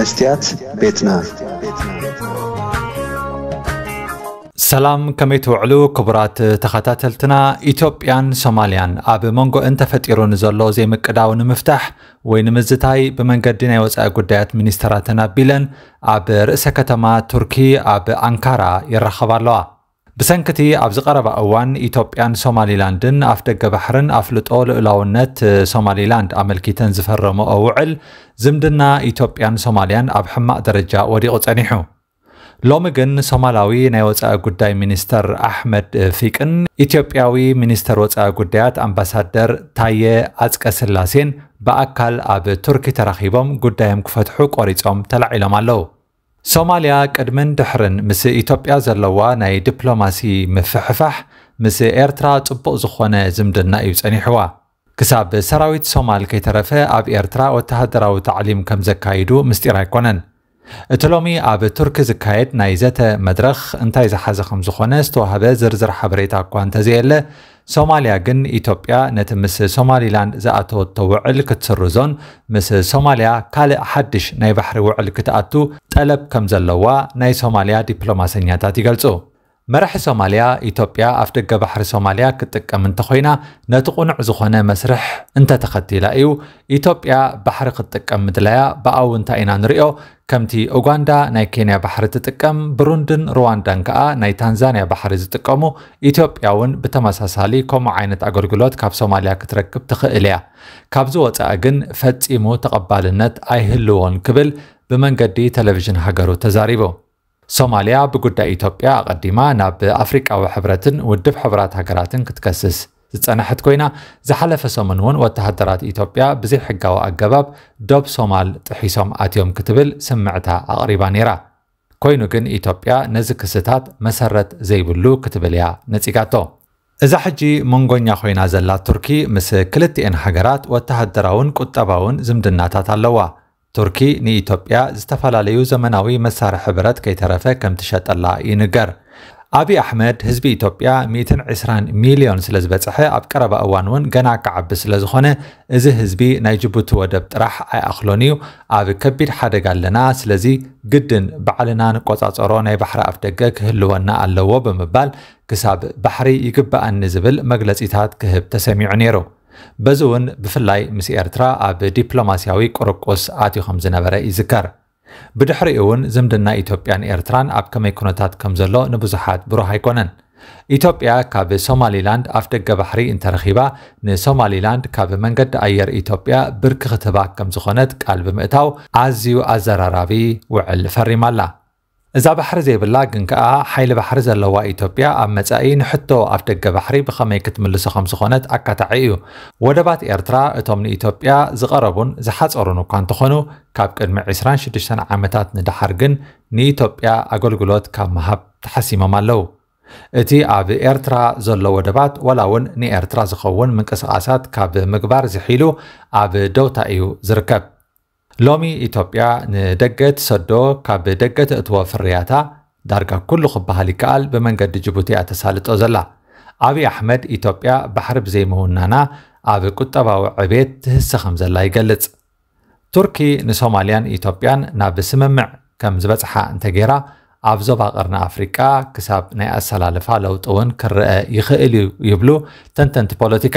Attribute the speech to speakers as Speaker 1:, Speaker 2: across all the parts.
Speaker 1: መስትያት ቤትና ሰላም ከመይ ትውዕሉ ክቡራት ተኸታተልትና ኢትዮጵያን ሶማልያን ኣብ መንጎአን ተፈጢሩ ንዘሎ ዘይምቅዳው ንምፍታሕ ወይ ንምዝታይ ብመንገዲ ናይ ወፃኢ ጉዳያት ሚኒስተራትን ኣቢለን ኣብ ርእሰ ከተማ ቱርኪ ኣብ ኣንካራ ይራኸባ ኣለዋ ብሰንኪቲ ኣብዚ ቀረባ እዋን ኢትዮጵያን ሶማሊላንድን ኣፍ ደገ ባሕርን ኣፍልጦ ልዕላውነት ሶማሊላንድ ኣመልኪተን ዝፈረመኦ ውዕል ዝምድና ኢትዮጵያን ሶማልያን ኣብ ሕማቅ ደረጃ ወዲቑ ጸኒሑ ሎሚ ግን ሶማላዊ ናይ ወፃኢ ጉዳይ ሚኒስተር ኣሕመድ ፊቅን ኢትዮጵያዊ ሚኒስተር ወፃኢ ጉዳያት ኣምባሳደር ታየ ኣፅቀ ስላሴን ብኣካል ኣብ ቱርኪ ተራኺቦም ጉዳዮም ክፈትሑ ቆሪፆም ተላዒሎም ኣለዉ ሶማልያ ቅድምን ድሕርን ምስ ኢትዮጵያ ዘለዋ ናይ ዲፕሎማሲ ምፍሕፋሕ ምስ ኤርትራ ጽቡቕ ዝኾነ ዝምድና እዩ ጸኒሕዋ ክሳብ ሰራዊት ሶማል ከይተረፈ ኣብ ኤርትራ ወተሃደራዊ ታዕሊም ከም ዘካይዱ ምስጢር ኣይኮነን እቲ ሎሚ ኣብ ቱርኪ ዝካየድ ናይ ዘተ መድረኽ እንታይ ዝሓዘ ከም ዝኾነ ዝተዋህበ ዝርዝር ሓበሬታ እኳ እንተዘየለ ሶማልያ ግን ኢትዮጵያ ነቲ ምስ ሶማሊላንድ ዝኣተወቶ ውዕል ክትስርዞን ምስ ሶማልያ ካልእ ሓድሽ ናይ ባሕሪ ውዕል ክትኣቱ ጠለብ ከም ዘለዋ ናይ ሶማልያ ዲፕሎማሰኛታት ይገልጹ መራሒ ሶማልያ ኢትዮጵያ ኣፍ ደገ ባሕሪ ሶማልያ ክትጥቀም እንተኮይና ነቲ ቁኑዕ ዝኾነ መስርሕ እንተተኸቲላ እዩ ኢትዮጵያ ባሕሪ ክትጥቀም ምድላያ ብኣው እንታይ ኢና ንሪኦ ከምቲ ኡጋንዳ ናይ ኬንያ ባሕሪ ትጥቀም ብሩንድን ሩዋንዳን ከዓ ናይ ታንዛንያ ባሕሪ ዝጥቀሙ ኢትዮጵያ እውን ብተመሳሳሊ ከምኡ ዓይነት ኣገልግሎት ካብ ሶማልያ ክትረክብ ትኽእል እያ ካብዚ ወፃኢ ግን ፈፂሙ ተቐባልነት ኣይህልዎን ክብል ብመንገዲ ቴሌቭዥን ሃገሩ ተዛሪቡ ሶማልያ ብጉዳይ ኢትዮጵያ ኣቐዲማ ናብ ኣፍሪቃዊ ሕብረትን ውድብ ሕቡራት ሃገራትን ክትከስስ ዝጸንሐት ኮይና ዝሓለፈ ሰሙን እውን ወተሃደራት ኢትዮጵያ ብዘይ ሕጋዊ ኣገባብ ዶብ ሶማል ጥሒሶም ኣትዮም ክትብል ስምዕታ ኣቕሪባ ነይራ ኮይኑ ግን ኢትዮጵያ ነዚ ክስታት መሰረት ዘይብሉ ክትብል እያ ነፂጋቶ እዛ ሕጂ መንጎኛ ኮይና ዘላ ቱርኪ ምስ ክልቲኤን ሃገራት ወተሃደራውን ቁጠባውን ዝምድናታት ኣለዋ ቱርኪ ንኢትዮጵያ ዝተፈላለዩ ዘመናዊ መሳርሒ ብረት ከይተረፈ ከም ትሸጠላ ይንገር ኣብዪ ኣሕመድ ህዝቢ ኢትዮጵያ 120 ሚልዮን ስለ ዝበፅሐ ኣብ ቀረባ እዋን እውን ገና ክዓቢ ስለ ዝኾነ እዚ ህዝቢ ናይ ጅቡቲ ወደብ ጥራሕ ኣይኣኽሎን እዩ ኣብ ከቢድ ሓደጋ ኣለና ስለዚ ግድን ባዕልና ንቆፃፀሮ ናይ ባሕሪ ኣፍ ደገ ክህልወና ኣለዎ ብምባል ክሳብ ባሕሪ ይግባአኒ ዝብል መግለፂታት ክህብ ተሰሚዑ ነይሩ በዚ እውን ብፍላይ ምስ ኤርትራ ኣብ ዲፕሎማስያዊ ቁርቁስ ኣትዩ ከም ዝነበረ ይዝከር ብድሕሪኡ እውን ዝምድና ኢትዮጵያን ኤርትራን ኣብ ከመይ ኩነታት ከም ዘሎ ንብዙሓት ብሩህ ኣይኮነን ኢትዮጵያ ካብ ሶማሊላንድ ኣፍ ደገ ባሕሪ እንተረኺባ ንሶማሊላንድ ካብ መንገዲ ኣየር ኢትዮጵያ ብርኪ ክትባ ከም ዝኾነት ቃል ብምእታው ኣዝዩ ኣዘራራቢ ውዕል ፈሪማ ኣላ እዛ ባሕሪ ዘይብላ ግን ከዓ ሓይሊ ባሕሪ ዘለዋ ኢትዮጵያ ኣብ መጻኢ ንሕቶ ኣብ ደገ ባሕሪ ብኸመይ ክትምልሶ ከም ዝኾነት ኣካታዒ እዩ ወደባት ኤርትራ እቶም ንኢትዮጵያ ዝቐረቡን ዝሓፀሩን እኳ እንተኾኑ ካብ ቅድሚ 26 ዓመታት ንድሓር ግን ንኢትዮጵያ ኣገልግሎት ካብ መሃብ ተሓሲሞም ኣለው እቲ ኣብ ኤርትራ ዘሎ ወደባት ዋላ እውን ንኤርትራ ዝኸውን ምንቅስቓሳት ካብ ምግባር ዝሒሉ ኣብ ደውታ እዩ ዝርከብ ሎሚ ኢትዮጵያ ንደገ ትሰዶ ካብ ደገ ትእትዎ ፍርያታ ዳርጋ ኩሉ ክበሃል ይከኣል ብመንገዲ ጅቡቲ እያ ተሳልጦ ዘላ ኣብዪ ኣሕመድ ኢትዮጵያ ባሕሪ ብዘይምውናና ኣብ ቁጠባዊ ዕቤት ትህሰ ከም ዘላ ይገልጽ ቱርኪ ንሶማልያን ኢትዮጵያን ናብ ስምምዕ ከም ዝበጽሓ እንተገይራ ኣብ ዞባ ቅርኒ ኣፍሪቃ ክሳብ ናይ ኣሰላልፋ ለውጢ እውን ክርአ ይኽእል ይብሉ ተንተንቲ ፖለቲካ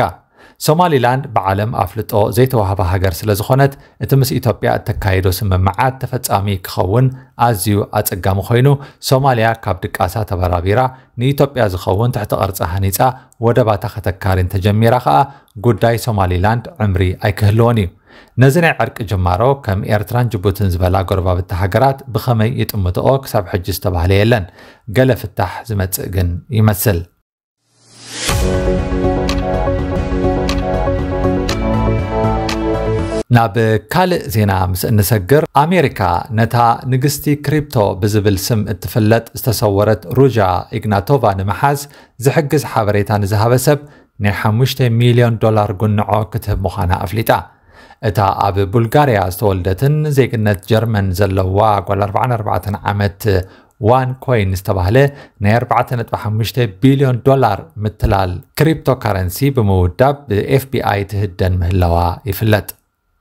Speaker 1: ሶማሊላንድ ብዓለም ኣፍልጦ ዘይተዋህባ ሃገር ስለ ዝኾነት እቲ ምስ ኢትዮጵያ እተካየዶ ስምምዓት ተፈጻሚ ክኸውን ኣዝዩ ኣጸጋሚ ኮይኑ ሶማልያ ካብ ድቃሳ ተበራቢራ ንኢትዮጵያ ዝኸውን ትሕቲ ቅርፂ ሃኒፃ ወደባታ ከተካሪን ተጀሚራ ከዓ ጉዳይ ሶማሊላንድ ዕምሪ ኣይክህልዎን እዩ ነዚ ናይ ዕርቂ ጅማሮ ከም ኤርትራን ጅቡትን ዝበላ ጎረባብቲ ሃገራት ብኸመይ ይጥምትኦ ክሳብ ሕጂ ዝተባህለ የለን ገለ ፍታሕ ዝመፅእ ግን ይመስል ናብ ካልእ ዜና ምስ እንሰግር ኣሜሪካ ነታ ንግስቲ ክሪፕቶ ብዝብል ስም እትፍለጥ ዝተሰወረት ሩጃ ኢግናቶቫ ንምሓዝ ዝሕግዝ ሓበሬታ ንዝሃበ ሰብ ናይ 5 ሚልዮን ዶላር ጉንዖ ክትህብ ምዃና ኣፍሊጣ እታ ኣብ ቡልጋርያ ዝተወልደትን ዜግነት ጀርመን ዘለዋ ጓል 44 ዓመት ዋን ኮይን ዝተባህለ ናይ 4.5 ቢልዮን ዶላር ምትላል ክሪፕቶ ካረንሲ ብምውዳብ ብኤፍቢኣይ ትህደን ምህላዋ ይፍለጥ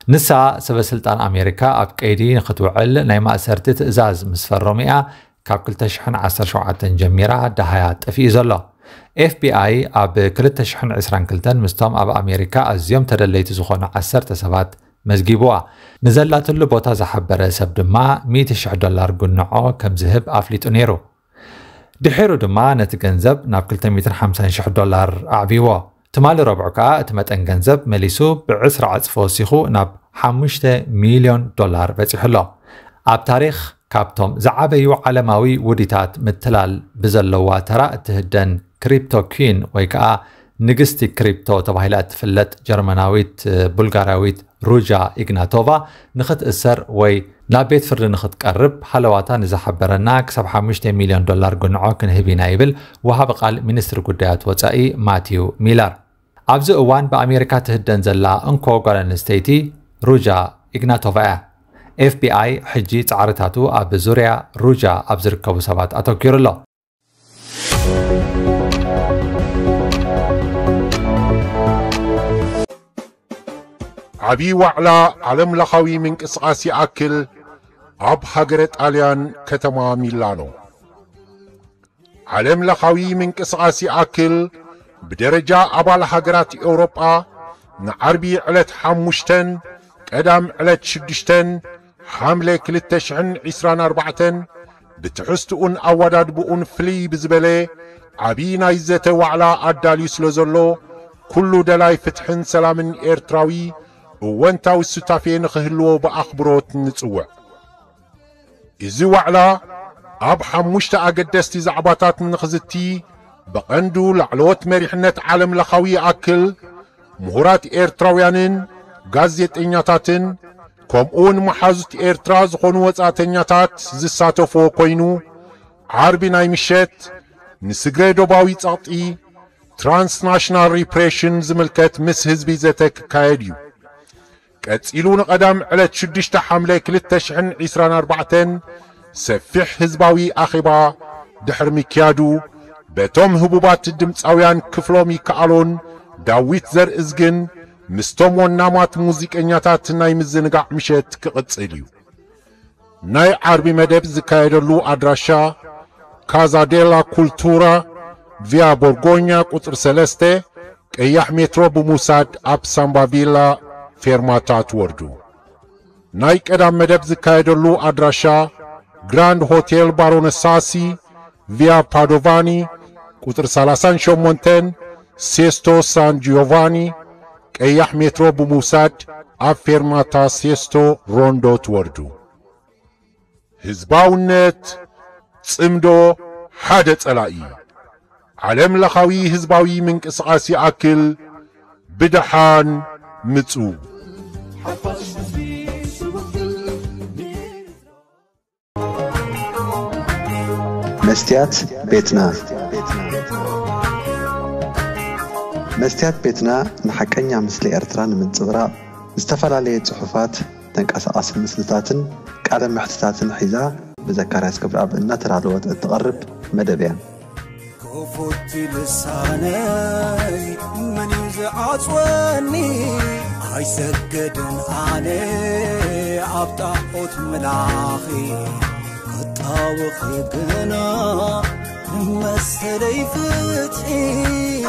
Speaker 1: نسا سبب سلطان أمريكا أب كيدي نختوعل نايما أسرتت إزاز مسفر رمئة كاب كل تشحن عصر شعات جميرة دهيات في زلو ኤፍ ቢኣይ ኣብ 222 ምስቶም ኣብ ኣሜሪካ ኣዝዮም ተደለይቲ ዝኾኑ 10 ሰባት መዝጊብዋ ንዘላትሉ ቦታ ዝሓበረ ሰብ ድማ 100,000 ዶላር ጉንዖ ከም ዝህብ ኣፍሊጡ ነይሩ ድሒሩ ድማ ነቲ ገንዘብ ናብ 250,000 ዶላር ኣዕቢዎ ትማሊ ረብዑ ከዓ እቲ መጠን ገንዘብ መሊሱ ብዕስራ ዓፅፊ ወሲኹ ናብ 5 ሚልዮን ዶላር በፂሑ ኣሎ ኣብ ታሪክ ካብቶም ዝዓበዩ ዓለማዊ ውዲታት ምትላል ብዘለዋ ተራ እትህደን ክሪፕቶ ኩን ወይ ከዓ ንግስቲ ክሪፕቶ ተባሂላ እትፍለጥ ጀርመናዊት ቡልጋራዊት ሩጃ ኢግናቶቫ ንኽትእሰር ወይ ናብ ቤት ፍርዲ ንኽትቀርብ ሓለዋታ ንዝሓበረና ክሳብ 5 ሚልዮን ዶላር ግንዖ ክንህብ ኢና ይብል ወሃቢ ቃል ሚኒስትሪ ጉዳያት ወፃኢ ማቲዩ ሚለር ኣብዚ እዋን ብኣሜሪካ ትህደን ዘላ እንኮ ጓል ኣንስተይቲ ሩጃ ኢግናቶቫ እያ ኤፍቢኣይ ሕጂ ፃዕርታቱ ኣብ ዙርያ ሩጃ ኣብ ዝርከቡ ሰባት ኣተኪሩ ኣሎ
Speaker 2: ዓብዪ ዋዕላ ዓለም ለኻዊ ምንቅስቓስ ይኣክል ኣብ ሃገረ ጣልያን ከተማ ሚላኖ ዓለም ለኻዊ ምንቅስቓስ ይኣክል بدرجة عبال هاجرات أوروبا نعربي علت حموشتن قدام علت شدشتن حملي كلتشعن عسران أربعتن بتحستقن أوداد بون فلي بزبلي عبينا إزتة وعلى أداليو سلوزولو كل دلاي فتحن سلام إيرتراوي وانتا وستافين خهلو بأخبروت نتسوع إزي وعلا أب حموشتا أقدستي زعباتات نخزتي بقندو لعلوت مريحنت عالم لخوي أكل إير إيرتراويانين غازيت إنياتاتن كوم اون محازوت إيرتراز خنوات آتنياتات زي ساتو فوقينو عربي نايمشت نسجري دوباوي تاتي ترانس ناشنال ريبريشن زملكت مس هزبي زتك كايديو كات إلون قدام على تشدش تحملي كل عسران أربعتن سفح هزباوي أخيبا دحر مكيادو በቶም ህቡባት ድምፃውያን ክፍሎም ይከኣሎን ዳዊት ዘርእዝ ግን ምስቶም ወናማት ሙዚቀኛታት ናይ ምዝንጋዕ ምሸት ክቕጽል እዩ ናይ ዓርቢ መደብ ዝካየደሉ ኣድራሻ ካዛዴላ ኩልቱራ ቪያ ቦርጎኛ ቁጥሪ ሰለስተ ቀያሕ ሜትሮ ብምውሳድ ኣብ ሳምባቪላ ፌርማታት ወርዱ ናይ ቀዳም መደብ ዝካየደሉ ኣድራሻ ግራንድ ሆቴል ባሮነሳሲ ቪያ ፓዶቫኒ ቁጥር 38 ሴስቶ ሳን ጂዮቫኒ ቀያሕ ሜትሮ ብሙውሳድ ኣብ ፌርማታ ሴስቶ ሮንዶ ትወርዱ ህዝባውነት ጽምዶ ሓደ ጸላኢ ዓለም ለኻዊ ህዝባዊ ምንቅስቓስ ይኣክል ብድሓን ምጹ
Speaker 1: መስትያት ቤትና መስትያት ቤትና ንሓቀኛ ምስሊ ኤርትራ ንምንፅብራቕ ዝተፈላለየ ፅሑፋት ተንቀሳቐሲ ምስልታትን ቃለ ምሕትታትን ሒዛ ብዘካርያስ ክብርኣብ እናተዳለወት እትቐርብ መደብ እያ
Speaker 2: ክፉቲ ልሳነይ መን እዩ ዝዓፅወኒ ኣይሰገድን ኣነ
Speaker 1: ኣብ ጣዖት ምላኺ ክጣውኺ ግና
Speaker 2: هو السري فتحي